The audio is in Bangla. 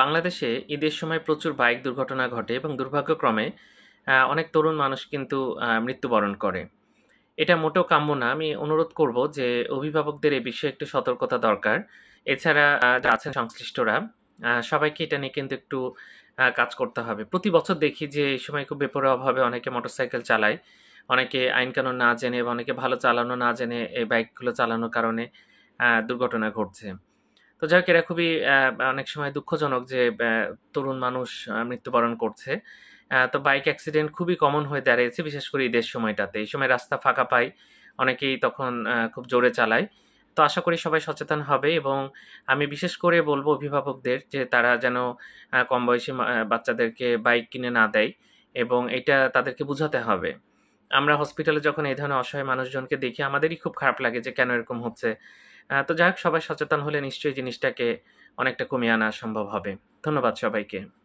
বাংলাদেশে ঈদের সময় প্রচুর বাইক দুর্ঘটনা ঘটে এবং দুর্ভাগ্যক্রমে অনেক তরুণ মানুষ কিন্তু মৃত্যুবরণ করে এটা মোটেও কাম্য না আমি অনুরোধ করব যে অভিভাবকদের এ বিষয়ে একটু সতর্কতা দরকার এছাড়া যারা আছেন সংশ্লিষ্টরা সবাইকে এটা নিয়ে কিন্তু একটু কাজ করতে হবে প্রতি বছর দেখি যে এই সময় খুব বেপরোয়াভাবে অনেকে মোটরসাইকেল চালায় অনেকে আইনকানুন না জেনে বা অনেকে ভালো চালানো না জেনে এই বাইকগুলো চালানোর কারণে দুর্ঘটনা ঘটছে তো যাই হোক এরা খুবই অনেক সময় দুঃখজনক যে তরুণ মানুষ মৃত্যুবরণ করছে তো বাইক অ্যাক্সিডেন্ট খুবই কমন হয়ে দাঁড়িয়েছে বিশেষ করে ঈদের সময়টাতে এই সময় রাস্তা ফাঁকা পাই অনেকেই তখন খুব জোরে চালায় তো আশা করি সবাই সচেতন হবে এবং আমি বিশেষ করে বলবো অভিভাবকদের যে তারা যেন কম বয়সী বাচ্চাদেরকে বাইক কিনে না দেয় এবং এটা তাদেরকে বুঝাতে হবে আমরা হসপিটালে যখন এই ধরনের অসহায় মানুষজনকে দেখি আমাদেরই খুব খারাপ লাগে যে কেন এরকম হচ্ছে তো যাই হোক সবাই সচেতন হলে নিশ্চয়ই জিনিসটাকে অনেকটা কমিয়ে আনা সম্ভব হবে ধন্যবাদ সবাইকে